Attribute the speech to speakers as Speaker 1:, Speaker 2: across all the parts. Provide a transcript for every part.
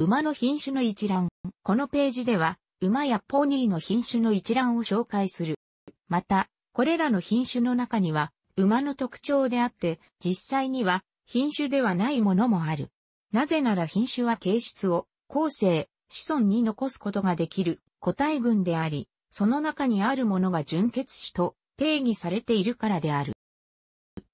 Speaker 1: 馬の品種の一覧。このページでは、馬やポニーの品種の一覧を紹介する。また、これらの品種の中には、馬の特徴であって、実際には品種ではないものもある。なぜなら品種は形質を、後世、子孫に残すことができる個体群であり、その中にあるものが純血種と定義されているからである。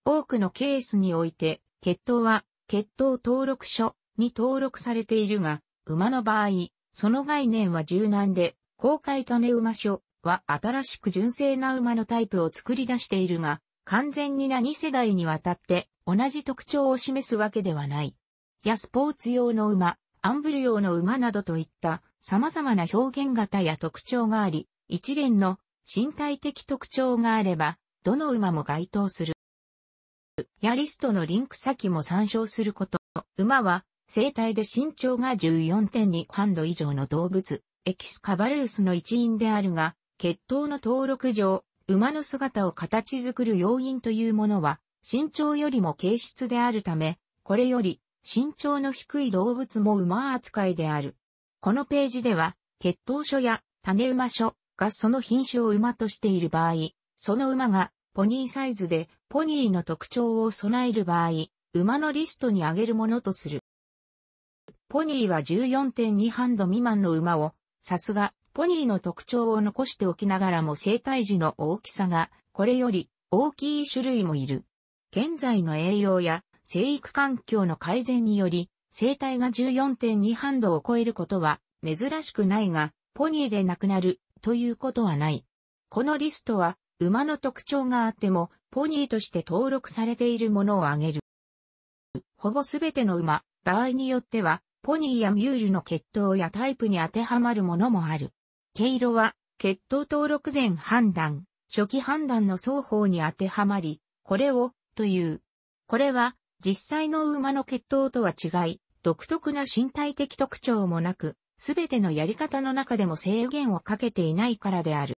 Speaker 1: 多くのケースにおいて、血統は、血統登録書、に登録されているが、馬の場合、その概念は柔軟で、公開種馬書は新しく純正な馬のタイプを作り出しているが、完全に何世代にわたって同じ特徴を示すわけではない。やスポーツ用の馬、アンブル用の馬などといった様々な表現型や特徴があり、一連の身体的特徴があれば、どの馬も該当する。ヤリストのリンク先も参照すること。馬は生体で身長が14.2ハンド以上の動物、エキスカバルースの一員であるが、血統の登録上、馬の姿を形作る要因というものは、身長よりも形質であるため、これより身長の低い動物も馬扱いである。このページでは、血統書や種馬書がその品種を馬としている場合、その馬がポニーサイズでポニーの特徴を備える場合、馬のリストに挙げるものとする。ポニーは14.2ハンド未満の馬を、さすが、ポニーの特徴を残しておきながらも生体時の大きさが、これより大きい種類もいる。現在の栄養や生育環境の改善により、生体が14.2ハンドを超えることは珍しくないが、ポニーでなくなるということはない。このリストは、馬の特徴があっても、ポニーとして登録されているものを挙げる。ほぼすべての馬、場合によっては、ポニーやミュールの血統やタイプに当てはまるものもある。毛色は、血統登録前判断、初期判断の双方に当てはまり、これを、という。これは、実際の馬の血統とは違い、独特な身体的特徴もなく、すべてのやり方の中でも制限をかけていないからである。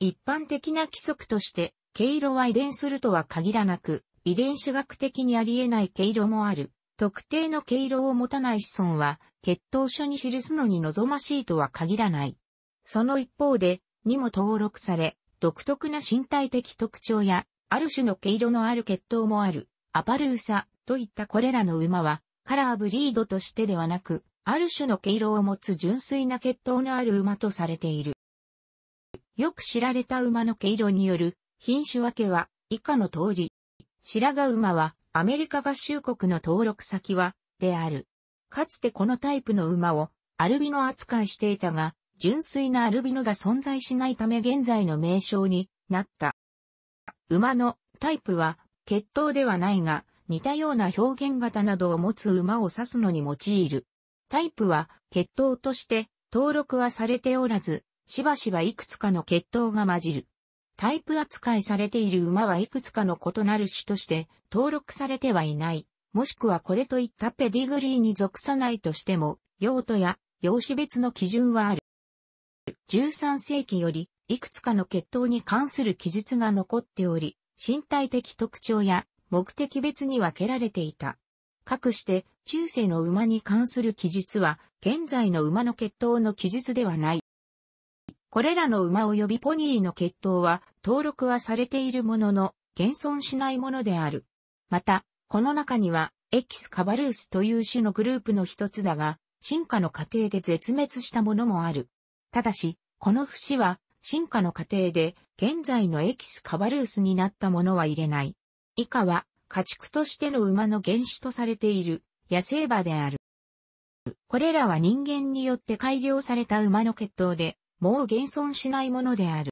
Speaker 1: 一般的な規則として、毛色は遺伝するとは限らなく、遺伝子学的にあり得ない毛色もある。特定の毛色を持たない子孫は、血統書に記すのに望ましいとは限らない。その一方で、にも登録され、独特な身体的特徴や、ある種の毛色のある血統もある、アパルーサといったこれらの馬は、カラーブリードとしてではなく、ある種の毛色を持つ純粋な血統のある馬とされている。よく知られた馬の毛色による品種分けは以下の通り。白髪馬はアメリカ合衆国の登録先は、である。かつてこのタイプの馬をアルビノ扱いしていたが、純粋なアルビノが存在しないため現在の名称になった。馬のタイプは血統ではないが、似たような表現型などを持つ馬を指すのに用いる。タイプは血統として登録はされておらず、しばしばいくつかの血統が混じる。タイプ扱いされている馬はいくつかの異なる種として登録されてはいない、もしくはこれといったペディグリーに属さないとしても、用途や用紙別の基準はある。13世紀より、いくつかの血統に関する記述が残っており、身体的特徴や目的別に分けられていた。かくして、中世の馬に関する記述は、現在の馬の血統の記述ではない。これらの馬及びポニーの血統は、登録はされているものの、現存しないものである。また、この中には、エキスカバルースという種のグループの一つだが、進化の過程で絶滅したものもある。ただし、この節は、進化の過程で、現在のエキスカバルースになったものは入れない。以下は、家畜としての馬の原種とされている、野生馬である。これらは人間によって改良された馬の血統で、もう現存しないものである。